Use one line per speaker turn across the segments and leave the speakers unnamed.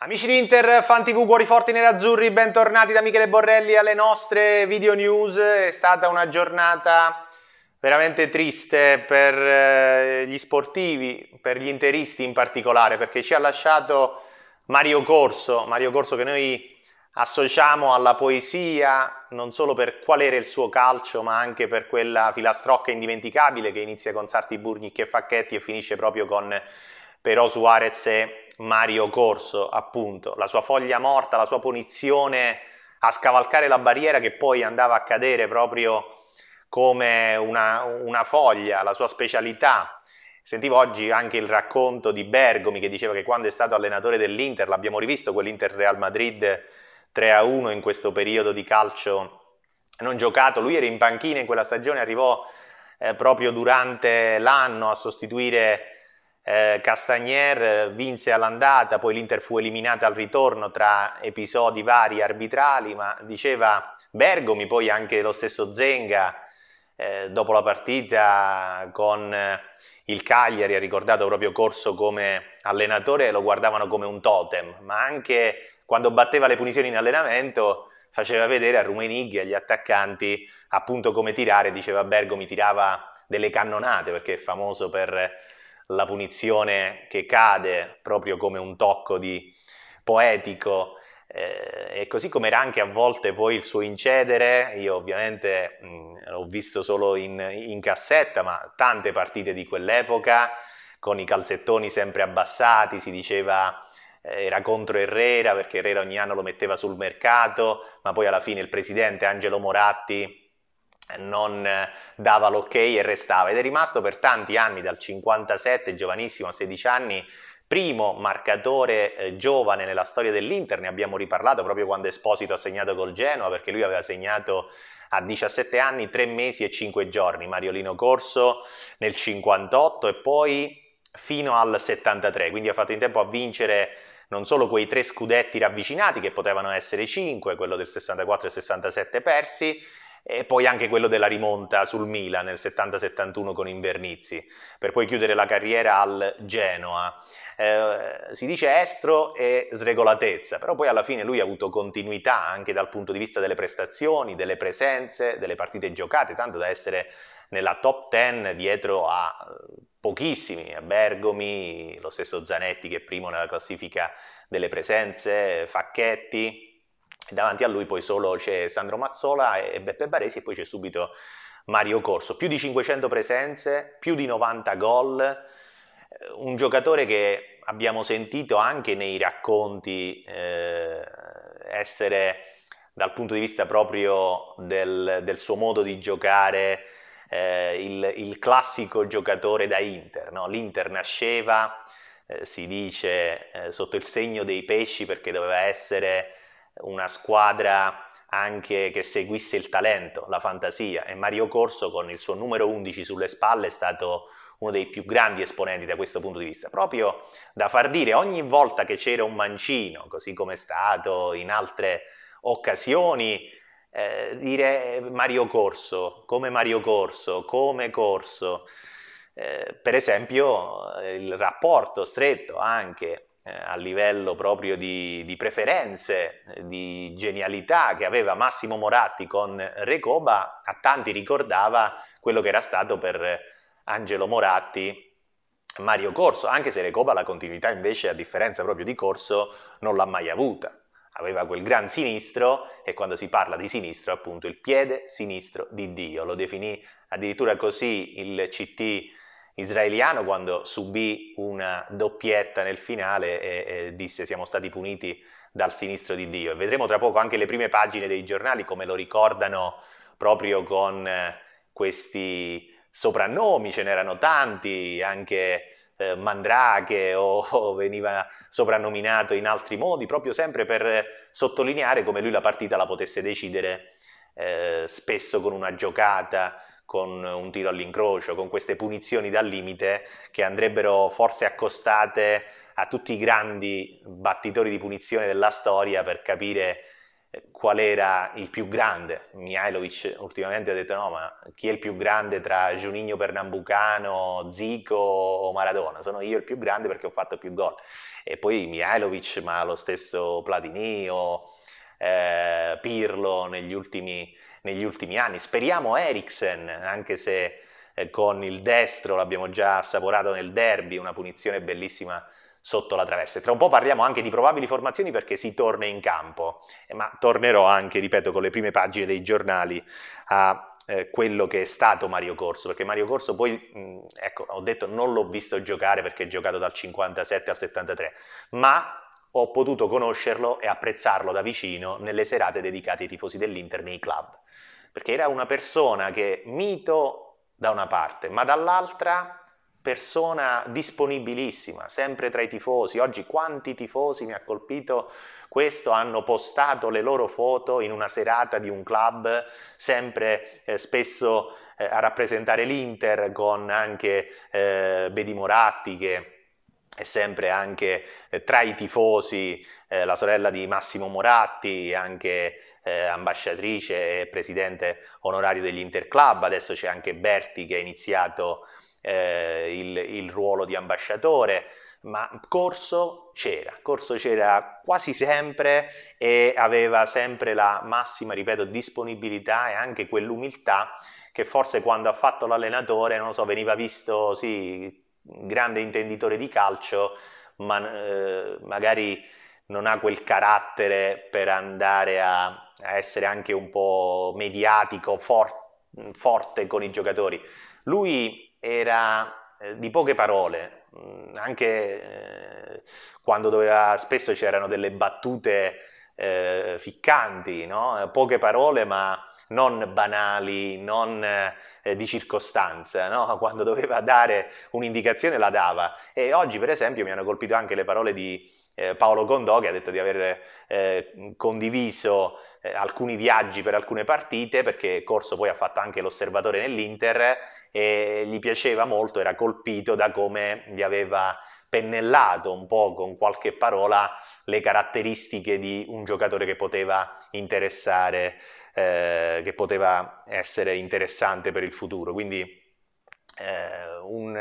Amici di Inter, FanTV, cuori forti nerazzurri, bentornati da Michele Borrelli alle nostre video news. È stata una giornata veramente triste per eh, gli sportivi, per gli interisti in particolare, perché ci ha lasciato Mario Corso, Mario Corso che noi associamo alla poesia, non solo per qual era il suo calcio, ma anche per quella filastrocca indimenticabile che inizia con Sarti Burgni e Facchetti e finisce proprio con Però Suarez e Mario Corso, appunto, la sua foglia morta, la sua punizione a scavalcare la barriera che poi andava a cadere proprio come una, una foglia, la sua specialità. Sentivo oggi anche il racconto di Bergomi che diceva che quando è stato allenatore dell'Inter, l'abbiamo rivisto quell'Inter Real Madrid 3 a 1 in questo periodo di calcio non giocato, lui era in panchina in quella stagione, arrivò eh, proprio durante l'anno a sostituire eh, Castagnier eh, vinse all'andata, poi l'Inter fu eliminata al ritorno tra episodi vari arbitrali, ma diceva Bergomi, poi anche lo stesso Zenga, eh, dopo la partita con eh, il Cagliari, ha ricordato proprio Corso come allenatore, lo guardavano come un totem, ma anche quando batteva le punizioni in allenamento faceva vedere a Rumenighi e agli attaccanti appunto come tirare, diceva Bergomi tirava delle cannonate perché è famoso per la punizione che cade proprio come un tocco di poetico eh, e così come era anche a volte poi il suo incedere, io ovviamente mh, l'ho visto solo in, in, cassetta, ma tante partite di quell'epoca con i calzettoni sempre abbassati, si diceva eh, era contro Herrera perché Herrera ogni anno lo metteva sul mercato, ma poi alla fine il presidente Angelo Moratti non eh, dava l'ok e restava ed è rimasto per tanti anni, dal 57, giovanissimo a 16 anni, primo marcatore eh, giovane nella storia dell'Inter, ne abbiamo riparlato proprio quando Esposito ha segnato col Genoa perché lui aveva segnato a 17 anni, 3 mesi e 5 giorni, Mariolino Corso nel 58 e poi fino al 73, quindi ha fatto in tempo a vincere non solo quei tre scudetti ravvicinati che potevano essere 5, quello del 64 e 67 persi, e poi anche quello della rimonta sul Milan nel 70-71 con Invernizzi, per poi chiudere la carriera al Genoa. Eh, si dice estro e sregolatezza, però poi alla fine lui ha avuto continuità anche dal punto di vista delle prestazioni, delle presenze, delle partite giocate, tanto da essere nella top 10 dietro a eh, pochissimi, a Bergomi, lo stesso Zanetti che è primo nella classifica delle presenze, Facchetti, e davanti a lui poi solo c'è Sandro Mazzola e Beppe Baresi e poi c'è subito Mario Corso. Più di 500 presenze, più di 90 gol, eh, un giocatore che abbiamo sentito anche nei racconti eh, essere dal punto di vista proprio del, del suo modo di giocare eh, il, il, classico giocatore da Inter. No? L'Inter nasceva, eh, si dice, eh, sotto il segno dei pesci perché doveva essere una squadra anche che seguisse il talento, la fantasia e Mario Corso con il suo numero 11 sulle spalle è stato uno dei più grandi esponenti da questo punto di vista, proprio da far dire ogni volta che c'era un mancino, così come è stato in altre occasioni, eh, dire eh, Mario Corso, come Mario Corso, come Corso. Eh, per esempio eh, il rapporto stretto anche eh, a livello proprio di, di, preferenze, eh, di genialità che aveva Massimo Moratti con Recoba, a tanti ricordava quello che era stato per Angelo Moratti Mario Corso, anche se Recoba la continuità invece, a differenza proprio di Corso, non l'ha mai avuta. Aveva quel gran sinistro e quando si parla di sinistro, appunto, il piede sinistro di Dio. Lo definì addirittura così il CT israeliano quando subì una doppietta nel finale e, e disse siamo stati puniti dal sinistro di Dio. E vedremo tra poco anche le prime pagine dei giornali come lo ricordano proprio con eh, questi soprannomi, ce n'erano tanti, anche eh, Mandrache o, o, veniva soprannominato in altri modi, proprio sempre per sottolineare come lui la partita la potesse decidere eh, spesso con una giocata con un tiro all'incrocio, con queste punizioni dal limite che andrebbero forse accostate a tutti i grandi battitori di punizione della storia per capire eh, qual era il più grande. Mihailovic ultimamente ha detto no, ma chi è il più grande tra Juninho Pernambucano, Zico o Maradona? Sono io il più grande perché ho fatto più gol. E poi Mihailovic, ma lo stesso Platini o eh, Pirlo negli ultimi negli ultimi anni. Speriamo Eriksen, anche se eh, con il destro, l'abbiamo già assaporato nel derby, una punizione bellissima sotto la traversa. tra un po' parliamo anche di probabili formazioni perché si torna in campo, eh, ma tornerò anche, ripeto, con le prime pagine dei giornali a eh, quello che è stato Mario Corso, perché Mario Corso poi, mh, mm, ecco, ho detto non l'ho visto giocare perché è giocato dal 57 al 73, ma ho potuto conoscerlo e apprezzarlo da vicino nelle serate dedicate ai tifosi dell'Inter nei club perché era una persona che mito da una parte, ma dall'altra persona disponibilissima, sempre tra i tifosi. Oggi quanti tifosi mi ha colpito questo hanno postato le loro foto in una serata di un club, sempre eh, spesso eh, a rappresentare l'Inter con anche eh, Bedi Moratti che è sempre anche eh, tra i tifosi, eh, la sorella di Massimo Moratti, anche eh, ambasciatrice e presidente onorario degli Interclub, adesso c'è anche Berti che ha iniziato eh, il, il, ruolo di ambasciatore, ma Corso c'era, Corso c'era quasi sempre e aveva sempre la massima, ripeto, disponibilità e anche quell'umiltà che forse quando ha fatto l'allenatore, non so, veniva visto, sì, grande intenditore di calcio, ma eh, magari non ha quel carattere per andare a, a essere anche un po' mediatico, for, forte con i giocatori. Lui era eh, di poche parole, mm, anche eh, quando doveva, spesso c'erano delle battute eh, ficcanti, no? poche parole ma non banali, non eh, di circostanza, no? quando doveva dare un'indicazione la dava. E oggi per esempio mi hanno colpito anche le parole di eh, Paolo Condò che ha detto di aver eh, condiviso eh, alcuni viaggi per alcune partite perché Corso poi ha fatto anche l'osservatore nell'Inter e gli piaceva molto, era colpito da come gli aveva pennellato un po' con qualche parola le caratteristiche di un giocatore che poteva interessare, eh, che poteva essere interessante per il futuro. Quindi eh, un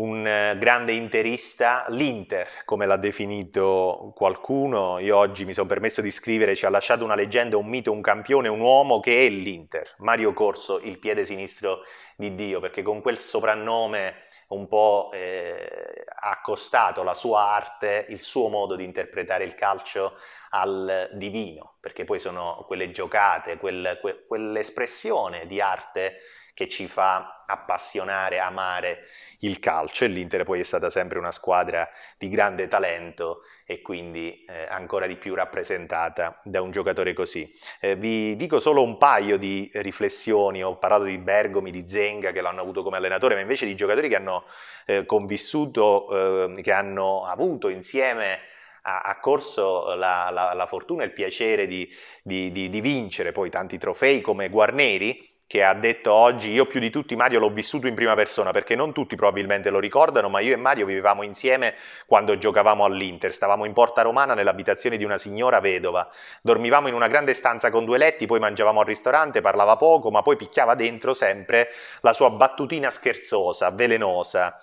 un eh, grande interista, l'Inter, come l'ha definito qualcuno. Io oggi mi sono permesso di scrivere, ci ha lasciato una leggenda, un mito, un campione, un uomo che è l'Inter, Mario Corso, il piede sinistro di Dio, perché con quel soprannome un po' eh, ha accostato la sua arte, il suo modo di interpretare il calcio al divino, perché poi sono quelle giocate, quel, que, quell'espressione di arte che ci fa appassionare, amare il calcio e l'Inter poi è stata sempre una squadra di grande talento e quindi eh, ancora di più rappresentata da un giocatore così. Eh, vi dico solo un paio di riflessioni, ho parlato di Bergomi, di Zenga che l'hanno avuto come allenatore, ma invece di giocatori che hanno eh, convissuto, ehm, che hanno avuto insieme ha, corso la, la, la, fortuna e il piacere di, di, di, di, vincere poi tanti trofei come Guarneri, che ha detto oggi, io più di tutti Mario l'ho vissuto in prima persona, perché non tutti probabilmente lo ricordano, ma io e Mario vivevamo insieme quando giocavamo all'Inter, stavamo in Porta Romana nell'abitazione di una signora vedova, dormivamo in una grande stanza con due letti, poi mangiavamo al ristorante, parlava poco, ma poi picchiava dentro sempre la sua battutina scherzosa, velenosa.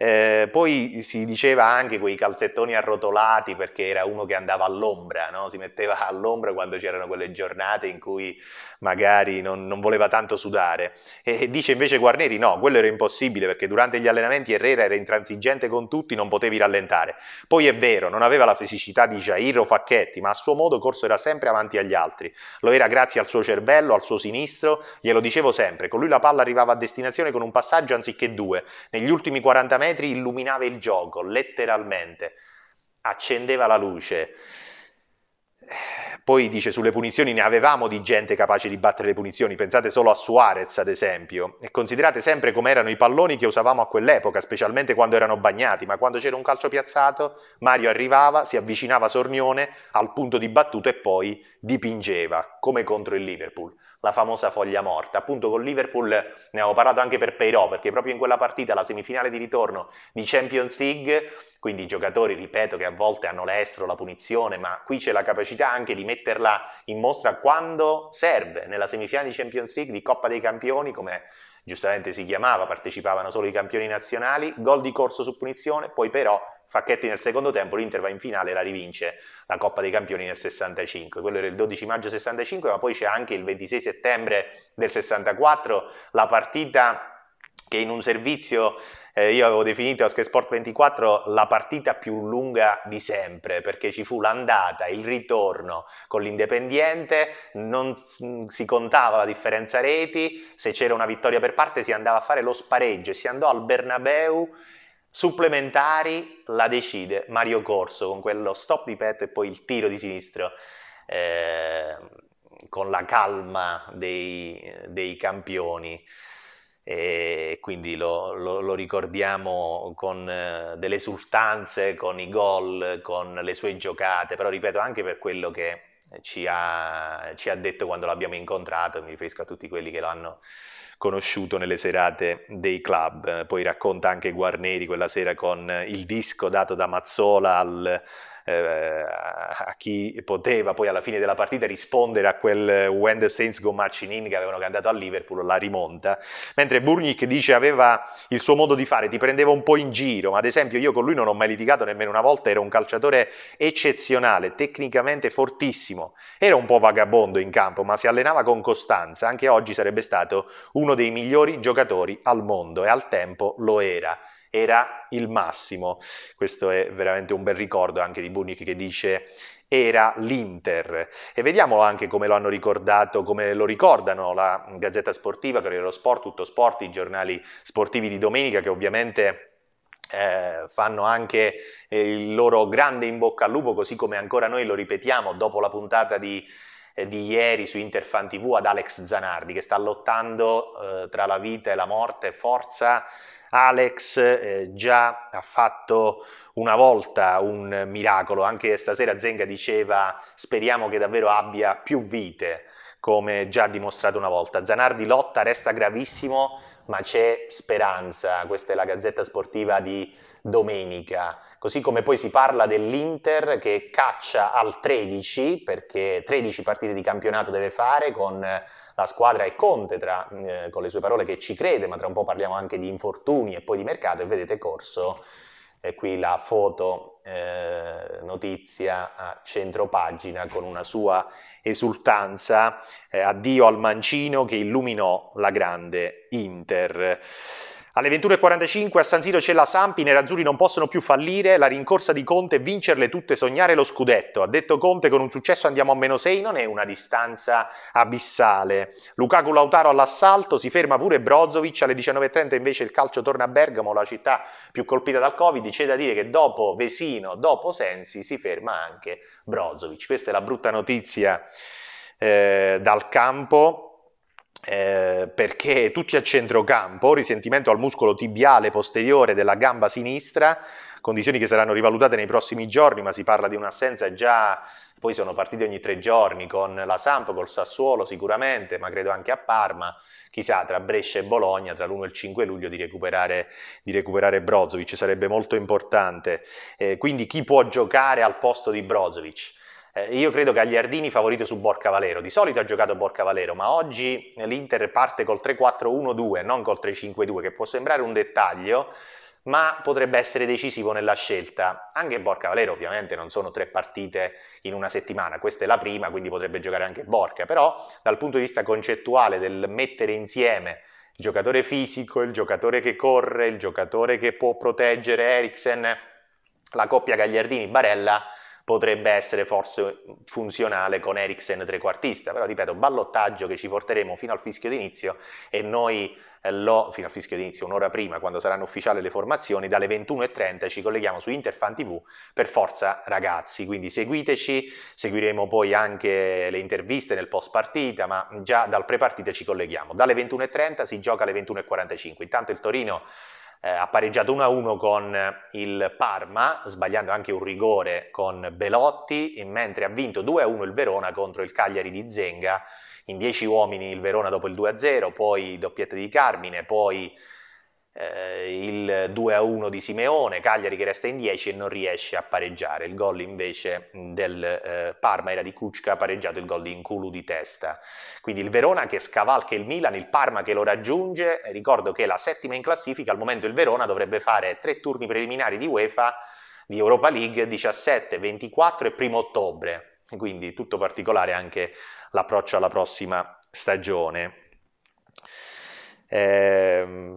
Eh, poi si diceva anche quei calzettoni arrotolati perché era uno che andava all'ombra, no? si metteva all'ombra quando c'erano quelle giornate in cui magari non, non voleva tanto sudare. E, e dice invece Guarneri no, quello era impossibile perché durante gli allenamenti Herrera era intransigente con tutti, non potevi rallentare. Poi è vero, non aveva la fisicità di Jair o Facchetti, ma a suo modo Corso era sempre avanti agli altri. Lo era grazie al suo cervello, al suo sinistro, glielo dicevo sempre, con lui la palla arrivava a destinazione con un passaggio anziché due. Negli ultimi 40 metri metri illuminava il gioco, letteralmente, accendeva la luce. Poi dice sulle punizioni ne avevamo di gente capace di battere le punizioni, pensate solo a Suarez ad esempio, e considerate sempre come erano i palloni che usavamo a quell'epoca, specialmente quando erano bagnati, ma quando c'era un calcio piazzato Mario arrivava, si avvicinava a Sornione al punto di battuta e poi dipingeva, come contro il Liverpool la famosa foglia morta. Appunto con Liverpool ne avevo parlato anche per Peirò, perché proprio in quella partita, la semifinale di ritorno di Champions League, quindi i giocatori, ripeto, che a volte hanno l'estro, la punizione, ma qui c'è la capacità anche di metterla in mostra quando serve, nella semifinale di Champions League, di Coppa dei Campioni, come giustamente si chiamava, partecipavano solo i campioni nazionali, gol di corso su punizione, poi però Facchetti nel secondo tempo, l'Inter va in finale e la rivince la Coppa dei Campioni nel 65. Quello era il 12 maggio 65, ma poi c'è anche il 26 settembre del 64 la partita che in un servizio eh, io avevo definito a Sky Sport 24 la partita più lunga di sempre perché ci fu l'andata, il ritorno con l'Independiente, non si contava la differenza reti, se c'era una vittoria per parte si andava a fare lo spareggio e si andò al Bernabeu Supplementari la decide Mario Corso con quello stop di petto e poi il tiro di sinistro. Eh, con la calma dei, dei campioni e quindi lo, lo, lo ricordiamo con eh, delle esultanze, con i gol, con le sue giocate, però ripeto anche per quello che ci ha, ci ha detto quando l'abbiamo incontrato, mi riferisco a tutti quelli che lo hanno conosciuto nelle serate dei club, poi racconta anche Guarneri quella sera con il disco dato da Mazzola al eh, a chi poteva poi alla fine della partita rispondere a quel eh, when the Saints go marching in che avevano cantato a Liverpool, la rimonta, mentre Burnick dice aveva il suo modo di fare, ti prendeva un po' in giro, ma ad esempio io con lui non ho mai litigato nemmeno una volta, era un calciatore eccezionale, tecnicamente fortissimo, era un po' vagabondo in campo, ma si allenava con costanza, anche oggi sarebbe stato uno dei migliori giocatori al mondo e al tempo lo era era il massimo. Questo è veramente un bel ricordo anche di Bunic che dice era l'Inter. E vediamo anche come lo hanno ricordato, come lo ricordano la Gazzetta Sportiva, Corriere dello Sport, Tutto Sport, i giornali sportivi di domenica che ovviamente eh, fanno anche eh, il loro grande in bocca al lupo, così come ancora noi lo ripetiamo dopo la puntata di, eh, di ieri su Interfan TV ad Alex Zanardi, che sta lottando eh, tra la vita e la morte, forza Alex eh, già ha fatto una volta un miracolo, anche stasera Zenga diceva speriamo che davvero abbia più vite, come già dimostrato una volta. Zanardi lotta, resta gravissimo, ma c'è speranza, questa è la Gazzetta Sportiva di domenica, così come poi si parla dell'Inter che caccia al 13 perché 13 partite di campionato deve fare con la squadra e Conte tra, eh, con le sue parole che ci crede, ma tra un po' parliamo anche di infortuni e poi di mercato e vedete corso è qui la foto eh, notizia a centro pagina con una sua esultanza, eh, addio al mancino che illuminò la grande Inter. Alle 21.45 a San Siro c'è la Sampi, i nerazzurri non possono più fallire, la rincorsa di Conte, vincerle tutte, sognare lo scudetto. Ha detto Conte con un successo andiamo a meno 6, non è una distanza abissale. Lukaku Lautaro all'assalto, si ferma pure Brozovic, alle 19.30 invece il calcio torna a Bergamo, la città più colpita dal Covid, c'è da dire che dopo Vesino, dopo Sensi si ferma anche Brozovic. Questa è la brutta notizia eh, dal campo eh, perché tutti a centrocampo, risentimento al muscolo tibiale posteriore della gamba sinistra, condizioni che saranno rivalutate nei prossimi giorni, ma si parla di un'assenza già, poi sono partiti ogni tre giorni con la Samp, col Sassuolo sicuramente, ma credo anche a Parma, chissà tra Brescia e Bologna, tra l'1 e il 5 luglio di recuperare, di recuperare Brozovic, sarebbe molto importante. Eh, quindi chi può giocare al posto di Brozovic? Eh, io credo Gagliardini favorito su Borca Valero, di solito ha giocato Borca Valero, ma oggi l'Inter parte col 3-4-1-2, non col 3-5-2, che può sembrare un dettaglio, ma potrebbe essere decisivo nella scelta. Anche Borca Valero ovviamente non sono tre partite in una settimana, questa è la prima, quindi potrebbe giocare anche Borca, però dal punto di vista concettuale del mettere insieme il giocatore fisico, il giocatore che corre, il giocatore che può proteggere Eriksen, la coppia Gagliardini-Barella, potrebbe essere forse funzionale con Ericsson trequartista, però ripeto, ballottaggio che ci porteremo fino al fischio d'inizio e noi eh, lo, fino al fischio d'inizio, un'ora prima, quando saranno ufficiali le formazioni, dalle 21.30 ci colleghiamo su Interfan TV per Forza Ragazzi, quindi seguiteci, seguiremo poi anche le interviste nel post partita, ma già dal pre partita ci colleghiamo. Dalle 21.30 si gioca alle 21.45, intanto il Torino eh, ha pareggiato 1-1 con eh, il Parma, sbagliando anche un rigore con Belotti, mentre ha vinto 2-1 il Verona contro il Cagliari di Zenga, in 10 uomini il Verona dopo il 2-0, poi doppietta di Carmine, poi eh, il 2-1 di Simeone, Cagliari che resta in 10 e non riesce a pareggiare. Il gol invece del eh, Parma era di Kuczka, pareggiato il gol di Inculu di testa. Quindi il Verona che scavalca il Milan, il Parma che lo raggiunge. Eh, ricordo che la settima in classifica, al momento il Verona dovrebbe fare tre turni preliminari di UEFA di Europa League 17, 24 e 1 ottobre. Quindi tutto particolare anche l'approccio alla prossima stagione. Eh,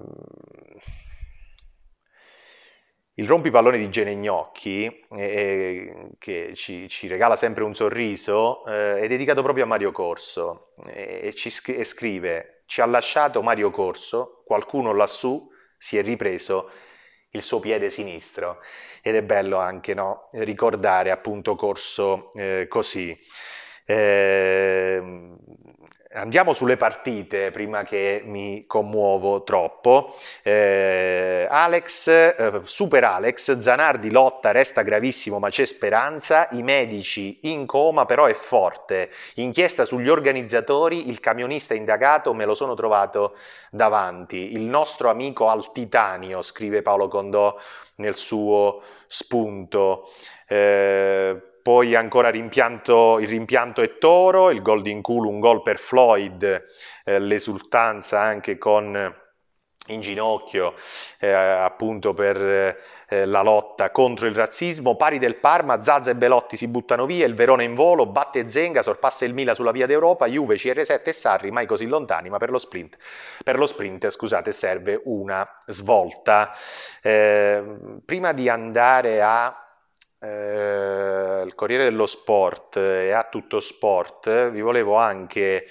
il rompipallone di Genegnocchi, eh, eh, che ci, ci, regala sempre un sorriso, eh, è dedicato proprio a Mario Corso e, ci sc- e scrive «Ci ha lasciato Mario Corso, qualcuno lassù si è ripreso il suo piede sinistro». Ed è bello anche no? ricordare appunto Corso eh, così. Eh, andiamo sulle partite prima che mi commuovo troppo. Eh, Alex, eh, super Alex, Zanardi lotta, resta gravissimo ma c'è speranza, i medici in coma però è forte. Inchiesta sugli organizzatori, il camionista indagato me lo sono trovato davanti. Il nostro amico al titanio, scrive Paolo Condò nel suo spunto. Eh, poi ancora rimpianto, il rimpianto è Toro, il gol di Inculu, un gol per Floyd, eh, l'esultanza anche con eh, in ginocchio eh, appunto per eh, la lotta contro il razzismo, pari del Parma, Zazza e Belotti si buttano via, il Verona in volo, batte Zenga, sorpassa il Mila sulla via d'Europa, Juve, CR7 e Sarri mai così lontani, ma per lo sprint, per lo sprint scusate, serve una svolta. Eh, prima di andare a eh, il Corriere dello Sport eh, e a tutto sport, eh, vi volevo anche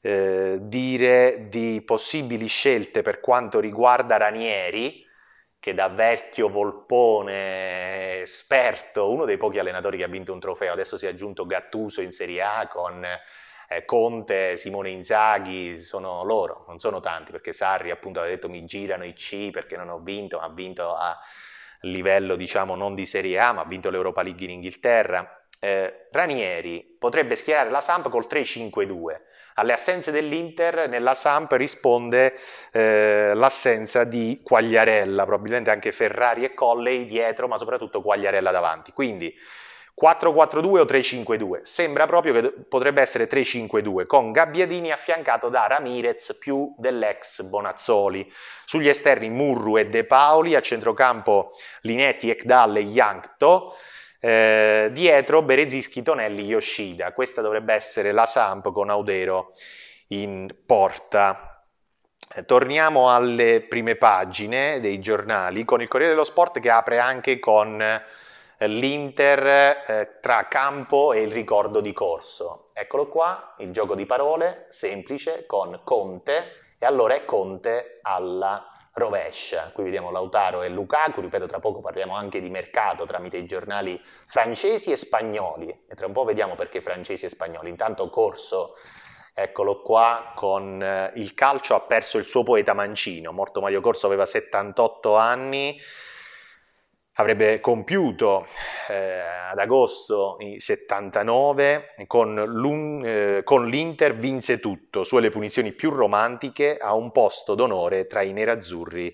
eh, dire di possibili scelte per quanto riguarda Ranieri, che da vecchio volpone eh, esperto, uno dei pochi allenatori che ha vinto un trofeo, adesso si è aggiunto Gattuso in Serie A con eh, Conte, Simone Inzaghi, sono loro, non sono tanti, perché Sarri appunto aveva detto mi girano i C perché non ho vinto, ma ha vinto a livello diciamo non di Serie A, ma ha vinto l'Europa League in Inghilterra. Eh, Ranieri potrebbe schierare la Samp col 3-5-2. Alle assenze dell'Inter nella Samp risponde eh, l'assenza di Quagliarella, probabilmente anche Ferrari e Colley dietro, ma soprattutto Quagliarella davanti. Quindi 4-4-2 o 3-5-2. Sembra proprio che potrebbe essere 3-5-2, con Gabbiadini affiancato da Ramirez più dell'ex Bonazzoli. Sugli esterni Murru e De Paoli, a centrocampo Linetti, Ekdal e Yankto. Eh, dietro Berezischi, Tonelli, Yoshida. Questa dovrebbe essere la Samp con Audero in porta. Eh, torniamo alle prime pagine dei giornali con il Corriere dello Sport che apre anche con l'inter eh, tra campo e il ricordo di corso. Eccolo qua, il gioco di parole, semplice, con Conte, e allora è Conte alla rovescia. Qui vediamo Lautaro e Lukaku, ripeto tra poco parliamo anche di mercato tramite i giornali francesi e spagnoli, e tra un po' vediamo perché francesi e spagnoli. Intanto Corso Eccolo qua con eh, il calcio, ha perso il suo poeta Mancino, morto Mario Corso aveva 78 anni, avrebbe compiuto eh, ad agosto 79 con, eh, con l'Inter vinse tutto, sue le punizioni più romantiche a un posto d'onore tra i nerazzurri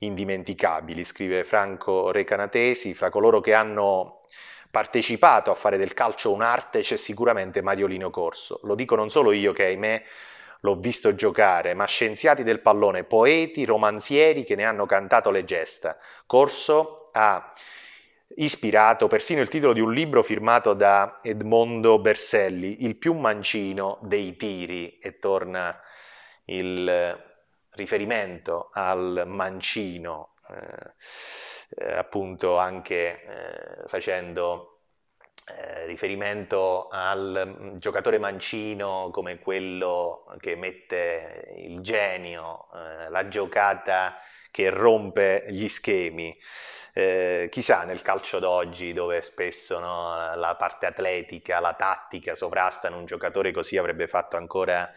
indimenticabili, scrive Franco Recanatesi, fra coloro che hanno partecipato a fare del calcio un'arte c'è sicuramente Mariolino Corso, lo dico non solo io che ahimè l'ho visto giocare, ma scienziati del pallone, poeti, romanzieri che ne hanno cantato le gesta. Corso ha ispirato persino il titolo di un libro firmato da Edmondo Berselli, Il più mancino dei tiri, e torna il riferimento al mancino, eh, eh appunto anche eh, facendo eh, riferimento al giocatore mancino come quello che mette il genio, eh, la giocata che rompe gli schemi eh, chissà nel calcio d'oggi dove spesso no, la parte atletica, la tattica sovrastano un giocatore così avrebbe fatto ancora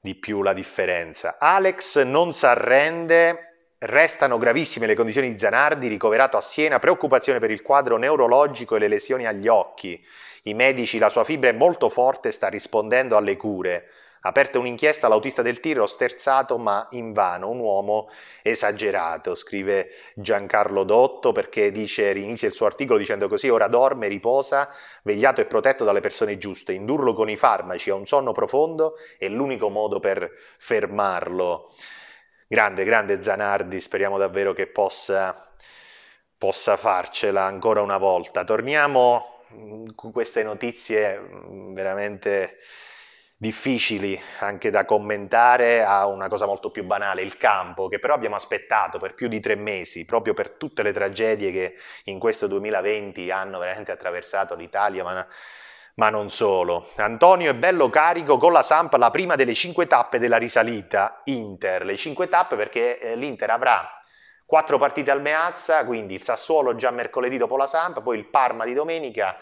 di più la differenza. Alex non si arrende, Restano gravissime le condizioni di Zanardi, ricoverato a Siena, preoccupazione per il quadro neurologico e le lesioni agli occhi. I medici, la sua fibra è molto forte, sta rispondendo alle cure. Aperta un'inchiesta, l'autista del tiro sterzato ma invano, un uomo esagerato, scrive Giancarlo Dotto perché dice, rinizia il suo articolo dicendo così, ora dorme, riposa, vegliato e protetto dalle persone giuste, indurlo con i farmaci a un sonno profondo è l'unico modo per fermarlo. Grande, grande Zanardi, speriamo davvero che possa, possa farcela ancora una volta. Torniamo mm, con queste notizie mm, veramente difficili anche da commentare a una cosa molto più banale, il campo, che però abbiamo aspettato per più di tre mesi, proprio per tutte le tragedie che in questo 2020 hanno veramente attraversato l'Italia, ma, ma non solo. Antonio è bello carico con la Samp, la prima delle cinque tappe della risalita Inter, le cinque tappe perché eh, l'Inter avrà quattro partite al Meazza, quindi il Sassuolo già mercoledì dopo la Samp, poi il Parma di domenica,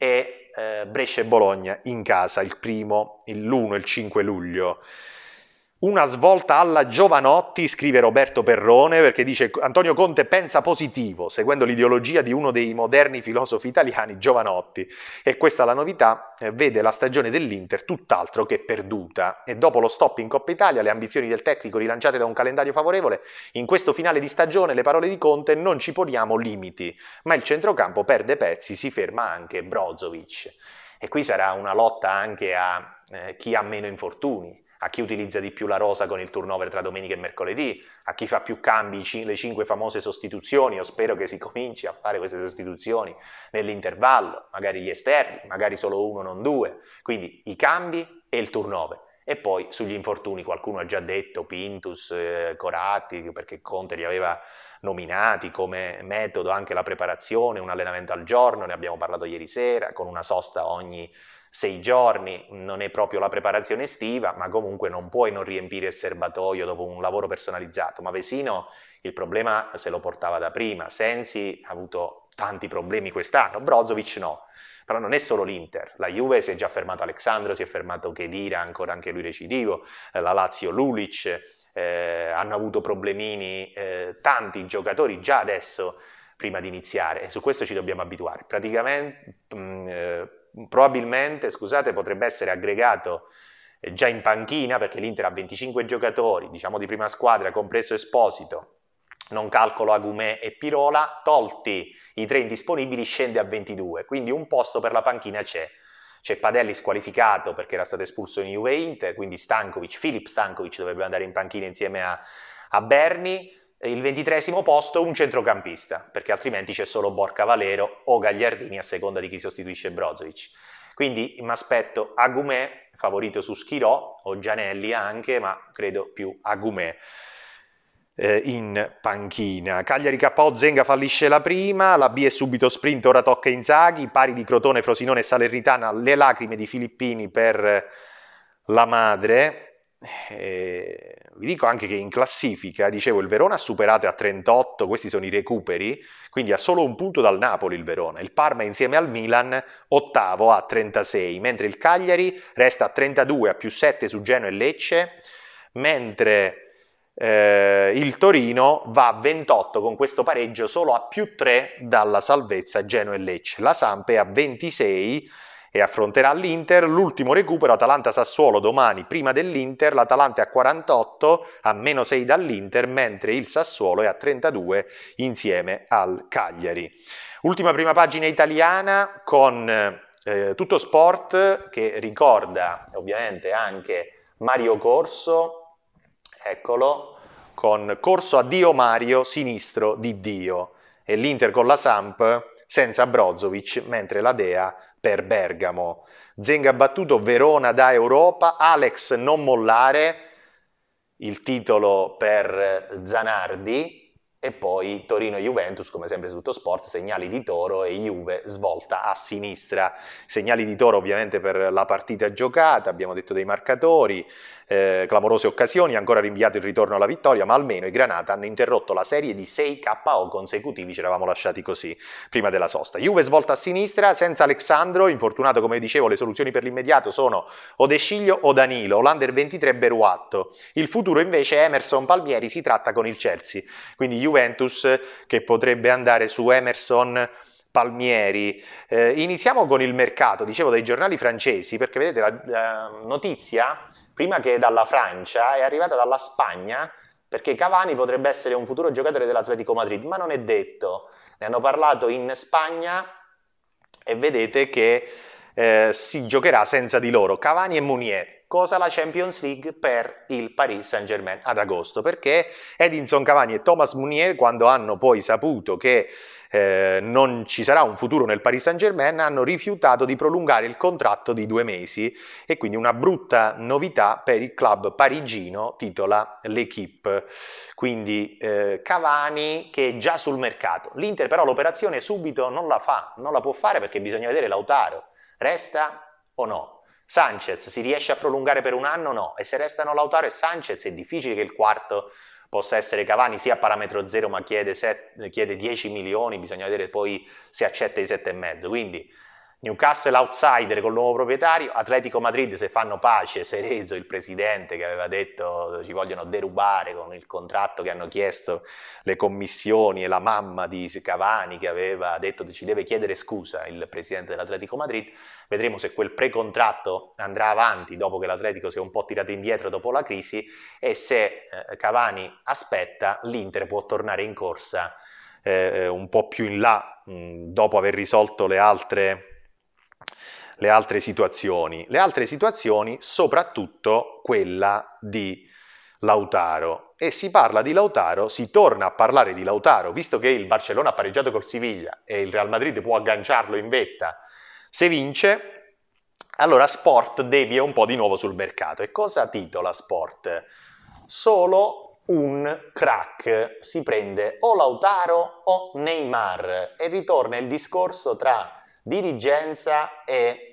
e eh, Brescia e Bologna in casa il primo, l'1 e il 5 luglio. Una svolta alla Giovanotti, scrive Roberto Perrone, perché dice Antonio Conte pensa positivo, seguendo l'ideologia di uno dei moderni filosofi italiani, Giovanotti. E questa la novità, eh, vede la stagione dell'Inter tutt'altro che perduta. E dopo lo stop in Coppa Italia, le ambizioni del tecnico rilanciate da un calendario favorevole, in questo finale di stagione le parole di Conte non ci poniamo limiti, ma il centrocampo perde pezzi, si ferma anche Brozovic. E qui sarà una lotta anche a eh, chi ha meno infortuni a chi utilizza di più la rosa con il turnover tra domenica e mercoledì, a chi fa più cambi, le cinque famose sostituzioni, io spero che si cominci a fare queste sostituzioni nell'intervallo, magari gli esterni, magari solo uno, non due, quindi i cambi e il turnover. E poi sugli infortuni, qualcuno ha già detto, Pintus, eh, Coratti, perché Conte li aveva nominati come metodo anche la preparazione, un allenamento al giorno, ne abbiamo parlato ieri sera, con una sosta ogni sei giorni, non è proprio la preparazione estiva, ma comunque non puoi non riempire il serbatoio dopo un lavoro personalizzato. Ma Vesino il problema se lo portava da prima, Sensi ha avuto tanti problemi quest'anno, Brozovic no. Però non è solo l'Inter, la Juve si è già fermato Alexandro, si è fermato Chedira, ancora anche lui recidivo, eh, la Lazio Lulic, eh, hanno avuto problemini eh, tanti giocatori già adesso prima di iniziare e su questo ci dobbiamo abituare. Praticamente mh, mm, eh, probabilmente, scusate, potrebbe essere aggregato eh, già in panchina, perché l'Inter ha 25 giocatori, diciamo di prima squadra, compreso Esposito, non calcolo Agumè e Pirola, tolti i tre indisponibili scende a 22, quindi un posto per la panchina c'è. C'è Padelli squalificato perché era stato espulso in Juve Inter, quindi Stankovic, Filip Stankovic dovrebbe andare in panchina insieme a, a Berni, eh, il ventitresimo posto un centrocampista, perché altrimenti c'è solo Borca Valero o Gagliardini a seconda di chi sostituisce Brozovic. Quindi mi aspetto Agumè, favorito su Schirò, o Gianelli anche, ma credo più Agumè eh, in panchina. Cagliari KO, Zenga fallisce la prima, la B è subito sprint, ora tocca Inzaghi, pari di Crotone, Frosinone e Salernitana, le lacrime di Filippini per la madre. Eh, vi dico anche che in classifica, dicevo, il Verona ha superato a 38, questi sono i recuperi, quindi ha solo un punto dal Napoli il Verona. Il Parma insieme al Milan ottavo a 36, mentre il Cagliari resta a 32, a più 7 su Genoa e Lecce, mentre eh, il Torino va a 28 con questo pareggio solo a più 3 dalla salvezza Genoa e Lecce. La Samp è a 26 e affronterà l'Inter. L'ultimo recupero Atalanta-Sassuolo domani prima dell'Inter, l'Atalanta è a 48 a meno 6 dall'Inter, mentre il Sassuolo è a 32 insieme al Cagliari. Ultima prima pagina italiana con eh, tutto sport che ricorda ovviamente anche Mario Corso, eccolo, con Corso addio Mario, sinistro di Dio, e l'Inter con la Samp senza Brozovic, mentre la Dea per Bergamo. Zenga ha battuto Verona da Europa, Alex non mollare, il titolo per Zanardi e poi Torino-Juventus, e come sempre su tutto sport, segnali di Toro e Juve svolta a sinistra. Segnali di Toro ovviamente per la partita giocata, abbiamo detto dei marcatori, eh, clamorose occasioni, ancora rinviato il ritorno alla vittoria, ma almeno i Granata hanno interrotto la serie di 6 KO consecutivi, ci eravamo lasciati così prima della sosta. Juve svolta a sinistra, senza Alessandro, infortunato come dicevo, le soluzioni per l'immediato sono o De Sciglio o Danilo, Olander 23 Beruatto. Il futuro invece è Emerson Palmieri, si tratta con il Chelsea. Quindi Juve Juventus che potrebbe andare su Emerson Palmieri. Eh, iniziamo con il mercato, dicevo dai giornali francesi, perché vedete la, la notizia, prima che dalla Francia, è arrivata dalla Spagna, perché Cavani potrebbe essere un futuro giocatore dell'Atletico Madrid, ma non è detto. Ne hanno parlato in Spagna e vedete che eh, si giocherà senza di loro, Cavani e Munier cosa la Champions League per il Paris Saint-Germain ad agosto, perché Edinson Cavani e Thomas Mounier, quando hanno poi saputo che eh, non ci sarà un futuro nel Paris Saint-Germain, hanno rifiutato di prolungare il contratto di due mesi e quindi una brutta novità per il club parigino, titola l'Equipe. Quindi eh, Cavani che è già sul mercato. L'Inter però l'operazione subito non la fa, non la può fare perché bisogna vedere Lautaro. Resta o no? Sanchez si riesce a prolungare per un anno? No. E se restano Lautaro e Sanchez è difficile che il quarto possa essere Cavani, sia a parametro zero ma chiede, set, chiede 10 milioni, bisogna vedere poi se accetta i 7,5. Quindi Newcastle outsider col nuovo proprietario, Atletico Madrid se fanno pace, Serezzo il presidente che aveva detto ci vogliono derubare con il contratto che hanno chiesto le commissioni e la mamma di Cavani che aveva detto che ci deve chiedere scusa il presidente dell'Atletico Madrid, vedremo se quel precontratto andrà avanti dopo che l'Atletico si è un po' tirato indietro dopo la crisi e se eh, Cavani aspetta l'Inter può tornare in corsa eh, eh un po' più in là mh, mm, dopo aver risolto le altre le altre situazioni? Le altre situazioni, soprattutto quella di Lautaro. E si parla di Lautaro, si torna a parlare di Lautaro, visto che il Barcellona ha pareggiato col Siviglia e il Real Madrid può agganciarlo in vetta se vince, allora Sport devia un po' di nuovo sul mercato. E cosa titola Sport? Solo un crack si prende o Lautaro o Neymar e ritorna il discorso tra dirigenza e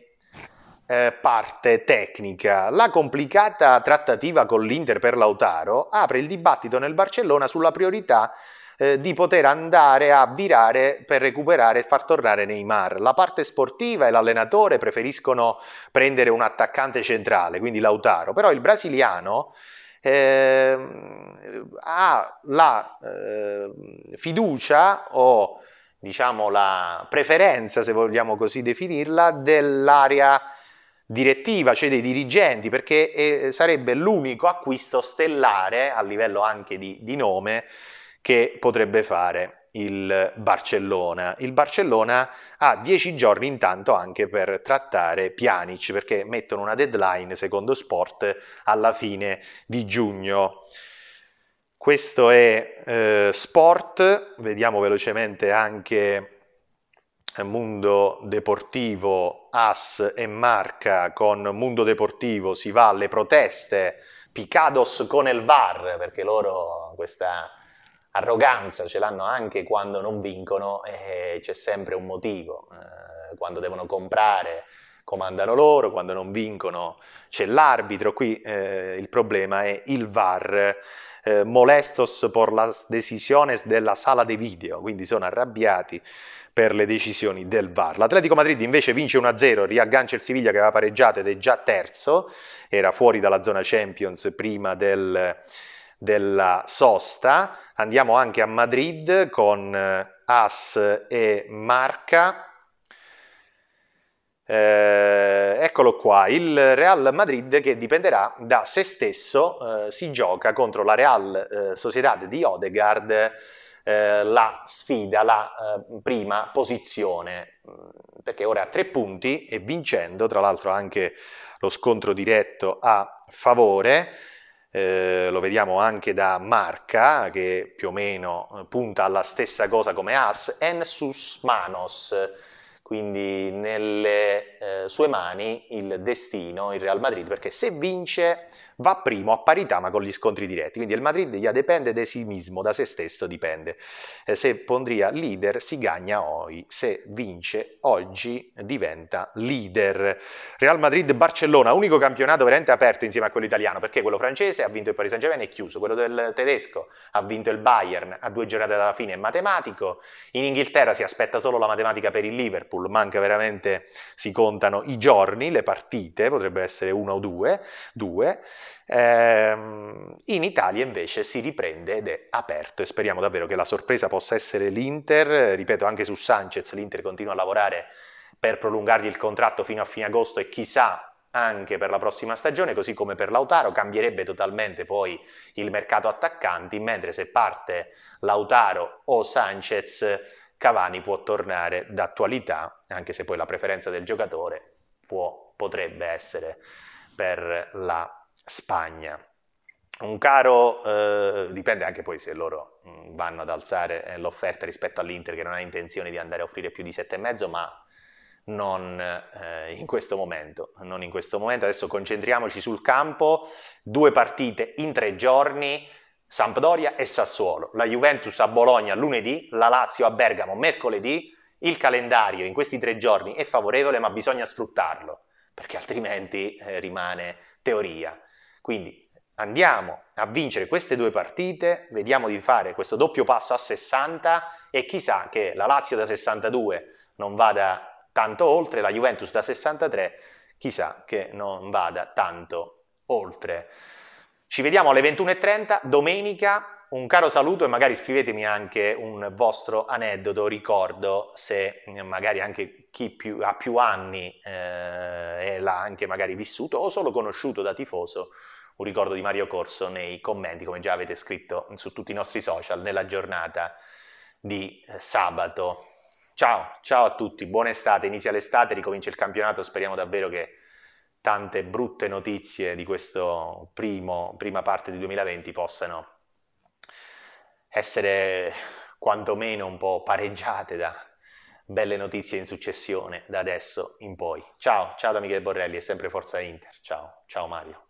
eh, parte tecnica. La complicata trattativa con l'Inter per Lautaro apre il dibattito nel Barcellona sulla priorità eh, di poter andare a virare per recuperare e far tornare Neymar. La parte sportiva e l'allenatore preferiscono prendere un attaccante centrale, quindi Lautaro, però il brasiliano eh, ha la ehm, fiducia o diciamo la preferenza, se vogliamo così definirla, dell'area direttiva, cioè dei dirigenti, perché eh, sarebbe l'unico acquisto stellare a livello anche di, di nome che potrebbe fare il Barcellona. Il Barcellona ha dieci giorni intanto anche per trattare Pjanic perché mettono una deadline secondo Sport alla fine di giugno. Questo è eh, Sport, vediamo velocemente anche mondo deportivo, AS e Marca con mondo deportivo si va alle proteste, picados con el VAR, perché loro questa arroganza ce l'hanno anche quando non vincono e c'è sempre un motivo, eh, quando devono comprare comandano loro, quando non vincono c'è l'arbitro, qui eh, il problema è il VAR eh, molestos por las decisiones della sala de video, quindi sono arrabbiati per le decisioni del VAR. L'Atletico Madrid invece vince 1-0, riaggancia il Siviglia che aveva pareggiato ed è già terzo, era fuori dalla zona Champions prima del, della sosta. Andiamo anche a Madrid con eh, As e Marca eh, eccolo qua, il Real Madrid che dipenderà da se stesso eh, si gioca contro la Real eh, Sociedad di Odegaard eh, la sfida, la eh, prima posizione, mm, perché ora ha tre punti e vincendo, tra l'altro anche lo scontro diretto a favore, eh, lo vediamo anche da Marca, che più o meno eh, punta alla stessa cosa come As, en sus manos, quindi nelle eh, sue mani il destino, il Real Madrid, perché se vince va primo a parità ma con gli scontri diretti, quindi il Madrid già dipende da sì mismo, da se stesso dipende. Eh, se Pondria leader si gagna oggi, se vince oggi diventa leader. Real Madrid-Barcellona, unico campionato veramente aperto insieme a quello italiano, perché quello francese ha vinto il Paris Saint-Germain e chiuso, quello del tedesco ha vinto il Bayern a due giornate dalla fine, è matematico. In Inghilterra si aspetta solo la matematica per il Liverpool, manca veramente, si contano i giorni, le partite, potrebbe essere una o due, due. Ehm, in Italia invece si riprende ed è aperto e speriamo davvero che la sorpresa possa essere l'Inter, ripeto anche su Sanchez l'Inter continua a lavorare per prolungargli il contratto fino a fine agosto e chissà anche per la prossima stagione, così come per Lautaro, cambierebbe totalmente poi il mercato attaccanti, mentre se parte Lautaro o Sanchez, Cavani può tornare d'attualità, anche se poi la preferenza del giocatore può, potrebbe essere per la Spagna. Un caro, eh, dipende anche poi se loro mm, vanno ad alzare eh, l'offerta rispetto all'Inter che non ha intenzione di andare a offrire più di 7,5, ma non eh, in questo momento, non in questo momento. Adesso concentriamoci sul campo, due partite in tre giorni, Sampdoria e Sassuolo, la Juventus a Bologna lunedì, la Lazio a Bergamo mercoledì, il calendario in questi tre giorni è favorevole ma bisogna sfruttarlo perché altrimenti eh, rimane teoria. Quindi andiamo a vincere queste due partite, vediamo di fare questo doppio passo a 60 e chissà che la Lazio da 62 non vada tanto oltre, la Juventus da 63 chissà che non vada tanto oltre. Ci vediamo alle 21.30 domenica un caro saluto e magari scrivetemi anche un vostro aneddoto, ricordo se eh, magari anche chi più, ha più anni eh, e l'ha anche magari vissuto o solo conosciuto da tifoso un ricordo di Mario Corso nei commenti, come già avete scritto su tutti i nostri social nella giornata di eh, sabato. Ciao, ciao a tutti, buona estate, inizia l'estate, ricomincia il campionato, speriamo davvero che tante brutte notizie di questa prima parte di 2020 possano essere quantomeno un po' pareggiate da belle notizie in successione da adesso in poi. Ciao, ciao da Michele Borrelli e sempre Forza Inter. Ciao, ciao Mario.